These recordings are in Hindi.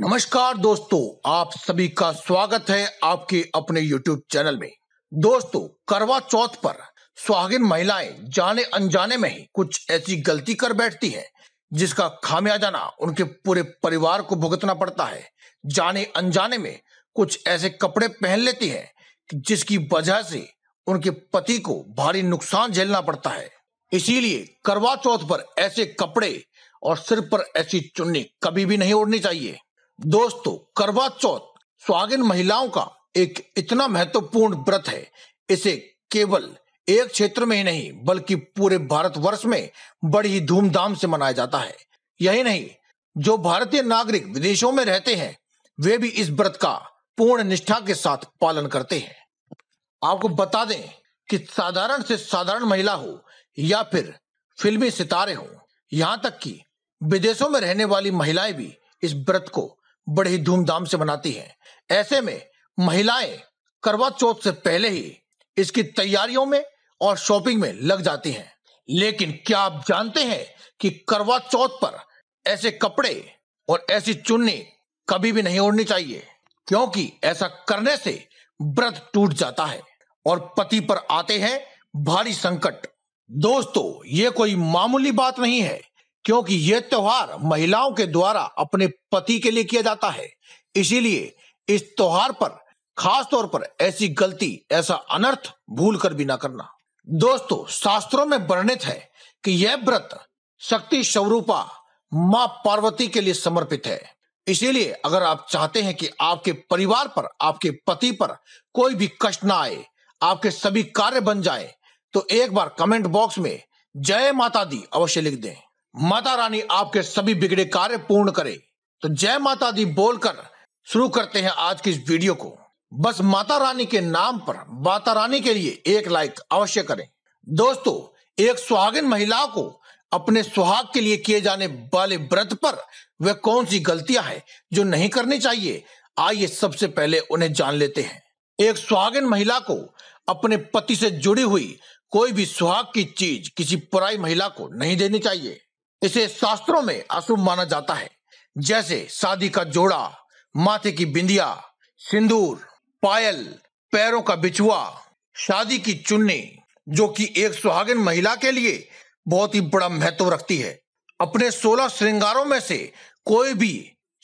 नमस्कार दोस्तों आप सभी का स्वागत है आपके अपने YouTube चैनल में दोस्तों करवा चौथ पर सुहागिन महिलाएं जाने अनजाने में ही कुछ ऐसी गलती कर बैठती हैं जिसका खामियाजाना उनके पूरे परिवार को भुगतना पड़ता है जाने अनजाने में कुछ ऐसे कपड़े पहन लेती हैं जिसकी वजह से उनके पति को भारी नुकसान झेलना पड़ता है इसीलिए करवा चौथ पर ऐसे कपड़े और सिर पर ऐसी चुन्नी कभी भी नहीं ओढ़नी चाहिए दोस्तों करवा चौथ स्वागिन महिलाओं का एक इतना महत्वपूर्ण व्रत है इसे केवल एक क्षेत्र में ही नहीं बल्कि पूरे भारत वर्ष में बड़ी धूमधाम से मनाया जाता है यही नहीं जो भारतीय नागरिक विदेशों में रहते हैं वे भी इस व्रत का पूर्ण निष्ठा के साथ पालन करते हैं आपको बता दें कि साधारण से साधारण महिला हो या फिर फिल्मी सितारे हो यहाँ तक कि विदेशों में रहने वाली महिलाएं भी इस व्रत को बड़े ही धूमधाम से मनाती हैं ऐसे में महिलाएं करवा चौथ से पहले ही इसकी तैयारियों में और शॉपिंग में लग जाती हैं लेकिन क्या आप जानते हैं कि करवा चौथ पर ऐसे कपड़े और ऐसी चुन्नी कभी भी नहीं ओढ़नी चाहिए क्योंकि ऐसा करने से व्रत टूट जाता है और पति पर आते हैं भारी संकट दोस्तों ये कोई मामूली बात नहीं है क्योंकि यह त्योहार महिलाओं के द्वारा अपने पति के लिए किया जाता है इसीलिए इस त्योहार पर खास तौर पर ऐसी गलती ऐसा अनर्थ भूल कर भी ना करना दोस्तों शास्त्रों में वर्णित है कि यह व्रत शक्ति स्वरूपा माँ पार्वती के लिए समर्पित है इसीलिए अगर आप चाहते हैं कि आपके परिवार पर आपके पति पर कोई भी कष्ट ना आए आपके सभी कार्य बन जाए तो एक बार कमेंट बॉक्स में जय माता दी अवश्य लिख दें माता रानी आपके सभी बिगड़े कार्य पूर्ण करे तो जय माता दी बोलकर शुरू करते हैं आज की इस वीडियो को बस माता रानी के नाम पर माता रानी के लिए एक लाइक अवश्य करें दोस्तों एक सुहागिन महिला को अपने सुहाग के लिए किए जाने वाले व्रत पर वे कौन सी गलतियां हैं जो नहीं करनी चाहिए आइए सबसे पहले उन्हें जान लेते हैं एक सुहागिन महिला को अपने पति से जुड़ी हुई कोई भी सुहाग की चीज किसी पुराई महिला को नहीं देनी चाहिए इसे शास्त्रों में अशुभ माना जाता है जैसे शादी का जोड़ा माथे की बिंदिया सिंदूर पायल पैरों का बिछुआ शादी की चुन्नी जो कि एक सुहागिन महिला के लिए बहुत ही बड़ा महत्व रखती है अपने सोलह श्रृंगारों में से कोई भी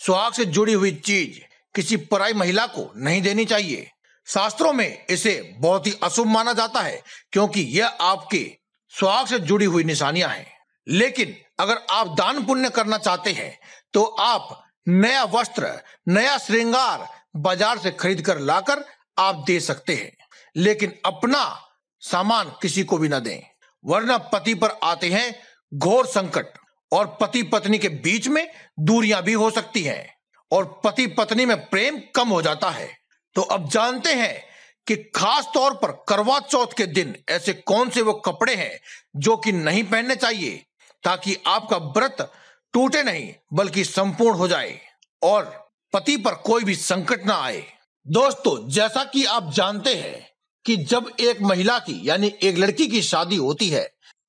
सुहाग से जुड़ी हुई चीज किसी पराई महिला को नहीं देनी चाहिए शास्त्रों में इसे बहुत ही अशुभ माना जाता है क्योंकि यह आपके सुहाग से जुड़ी हुई निशानियां हैं लेकिन अगर आप दान पुण्य करना चाहते हैं तो आप नया वस्त्र नया श्रृंगार बाजार से खरीद कर लाकर आप दे सकते हैं लेकिन अपना सामान किसी को भी ना दें वरना पति पर आते हैं घोर संकट और पति पत्नी के बीच में दूरियां भी हो सकती हैं और पति पत्नी में प्रेम कम हो जाता है तो अब जानते हैं कि खास तौर पर करवा चौथ के दिन ऐसे कौन से वो कपड़े हैं जो कि नहीं पहनने चाहिए ताकि आपका व्रत टूटे नहीं बल्कि संपूर्ण हो जाए और पति पर कोई भी संकट ना आए दोस्तों जैसा कि आप जानते हैं कि जब एक महिला की यानी एक लड़की की शादी होती है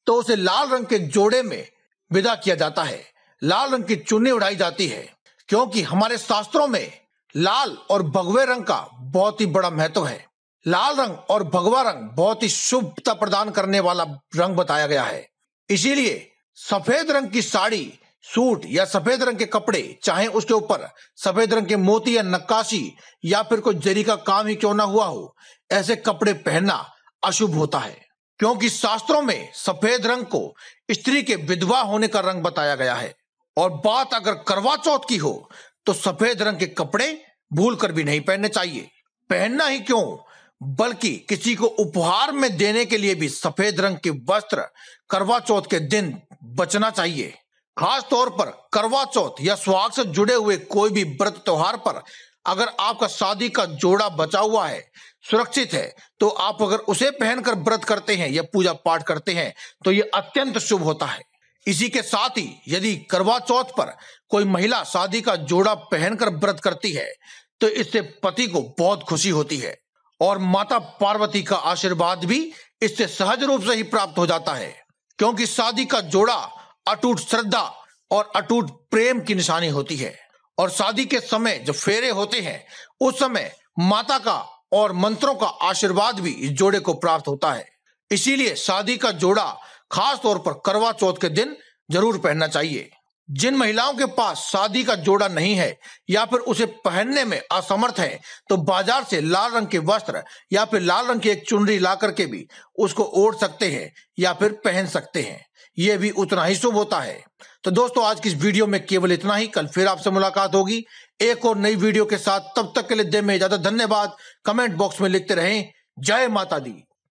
तो उसे लाल रंग के जोड़े में विदा किया जाता है लाल रंग की चुन्नी उड़ाई जाती है क्योंकि हमारे शास्त्रों में लाल और भगवे रंग का बहुत ही बड़ा महत्व है लाल रंग और भगवा रंग बहुत ही शुभता प्रदान करने वाला रंग बताया गया है इसीलिए सफेद रंग की साड़ी सूट या सफेद रंग के कपड़े चाहे उसके ऊपर सफेद रंग के मोती या नक्काशी या फिर कोई जरी का काम ही क्यों ना हुआ हो ऐसे कपड़े पहनना अशुभ होता है क्योंकि शास्त्रों में सफेद रंग को स्त्री के विधवा होने का रंग बताया गया है और बात अगर करवा चौथ की हो तो सफेद रंग के कपड़े भूल कर भी नहीं पहनने चाहिए पहनना ही क्यों बल्कि किसी को उपहार में देने के लिए भी सफेद रंग के वस्त्र करवा चौथ के दिन बचना चाहिए खास तौर पर करवा चौथ या सुहाग से जुड़े हुए कोई भी व्रत त्योहार पर अगर आपका शादी का जोड़ा बचा हुआ है सुरक्षित है तो आप अगर उसे पहनकर व्रत करते हैं या पूजा पाठ करते हैं तो ये अत्यंत शुभ होता है इसी के साथ ही यदि करवा चौथ पर कोई महिला शादी का जोड़ा पहनकर व्रत करती है तो इससे पति को बहुत खुशी होती है और माता पार्वती का आशीर्वाद भी इससे सहज रूप से ही प्राप्त हो जाता है क्योंकि शादी का जोड़ा अटूट श्रद्धा और अटूट प्रेम की निशानी होती है और शादी के समय जब फेरे होते हैं उस समय माता का और मंत्रों का आशीर्वाद भी इस जोड़े को प्राप्त होता है इसीलिए शादी का जोड़ा खास तौर पर करवा चौथ के दिन जरूर पहनना चाहिए जिन महिलाओं के पास शादी का जोड़ा नहीं है या फिर उसे पहनने में असमर्थ है तो बाजार से लाल रंग के वस्त्र या फिर लाल रंग की एक चुनरी ला करके भी उसको ओढ़ सकते हैं या फिर पहन सकते हैं ये भी उतना ही शुभ होता है तो दोस्तों आज की इस वीडियो में केवल इतना ही कल फिर आपसे मुलाकात होगी एक और नई वीडियो के साथ तब तक के लिए दे में ज्यादा धन्यवाद कमेंट बॉक्स में लिखते रहें जय माता दी